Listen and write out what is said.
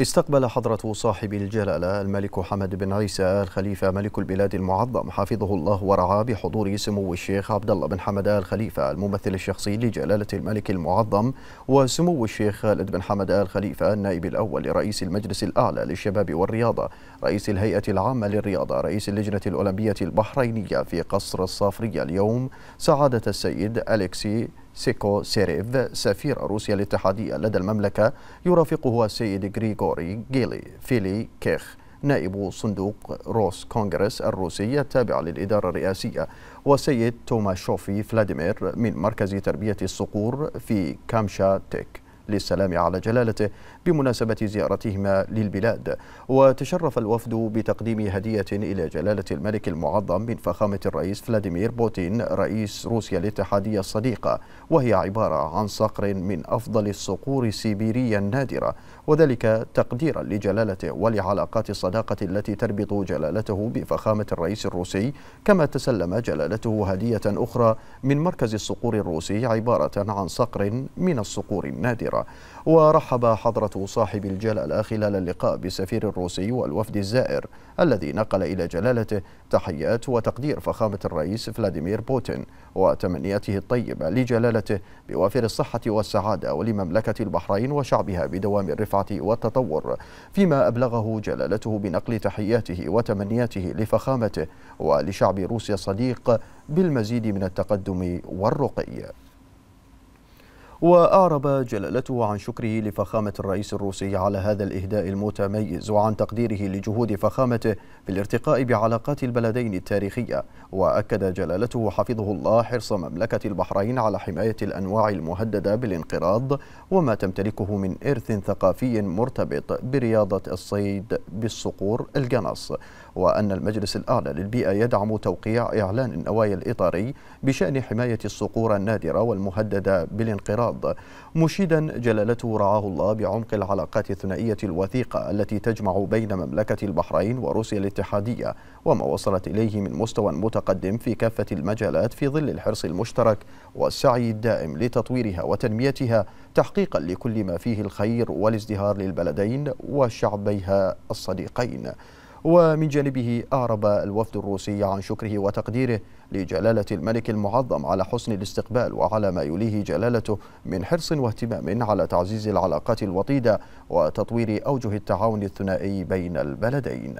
استقبل حضرة صاحب الجلالة الملك حمد بن عيسى الخليفة ملك البلاد المعظم حفظه الله ورعاه بحضور سمو الشيخ عبد الله بن حمد آل خليفة الممثل الشخصي لجلالة الملك المعظم وسمو الشيخ خالد بن حمد آل خليفة النائب الأول لرئيس المجلس الأعلى للشباب والرياضة رئيس الهيئة العامة للرياضة رئيس اللجنة الأولمبية البحرينية في قصر الصافرية اليوم سعادة السيد أليكسي سيكو سيريف سفير روسيا الاتحادية لدى المملكة يرافقه السيد غريغوري جيلي فيلي كيخ نائب صندوق روس كونغرس الروسي التابع للإدارة الرئاسية والسيد توماشوفي فلاديمير من مركز تربية الصقور في كامشا تيك للسلام على جلالته بمناسبة زيارتهما للبلاد وتشرف الوفد بتقديم هدية إلى جلالة الملك المعظم من فخامة الرئيس فلاديمير بوتين رئيس روسيا الاتحادية الصديقة وهي عبارة عن صقر من أفضل الصقور السيبيرية النادرة وذلك تقديرا لجلالته ولعلاقات الصداقة التي تربط جلالته بفخامة الرئيس الروسي كما تسلم جلالته هدية أخرى من مركز الصقور الروسي عبارة عن صقر من الصقور النادرة الكبيرة ورحب حضرة صاحب الجلالة خلال اللقاء بالسفير الروسي والوفد الزائر الذي نقل إلى جلالته تحيات وتقدير فخامة الرئيس فلاديمير بوتين وتمنياته الطيبة لجلالته بوافر الصحة والسعادة ولمملكة البحرين وشعبها بدوام الرفعة والتطور فيما أبلغه جلالته بنقل تحياته وتمنياته لفخامته ولشعب روسيا الصديق بالمزيد من التقدم والرقي وأعرب جلالته عن شكره لفخامة الرئيس الروسي على هذا الإهداء المتميز وعن تقديره لجهود فخامته في الارتقاء بعلاقات البلدين التاريخية وأكد جلالته حفظه الله حرص مملكة البحرين على حماية الأنواع المهددة بالانقراض وما تمتلكه من إرث ثقافي مرتبط برياضة الصيد بالصقور الجنص وأن المجلس الأعلى للبيئة يدعم توقيع إعلان النوايا الإطاري بشأن حماية الصقور النادرة والمهددة بالانقراض مشيدا جلالته رعاه الله بعمق العلاقات الثنائية الوثيقة التي تجمع بين مملكة البحرين وروسيا الاتحادية وما وصلت إليه من مستوى متقدم المتقدم في كافة المجالات في ظل الحرص المشترك والسعي الدائم لتطويرها وتنميتها تحقيقا لكل ما فيه الخير والازدهار للبلدين وشعبيها الصديقين ومن جانبه أعرب الوفد الروسي عن شكره وتقديره لجلالة الملك المعظم على حسن الاستقبال وعلى ما يليه جلالته من حرص واهتمام على تعزيز العلاقات الوطيدة وتطوير أوجه التعاون الثنائي بين البلدين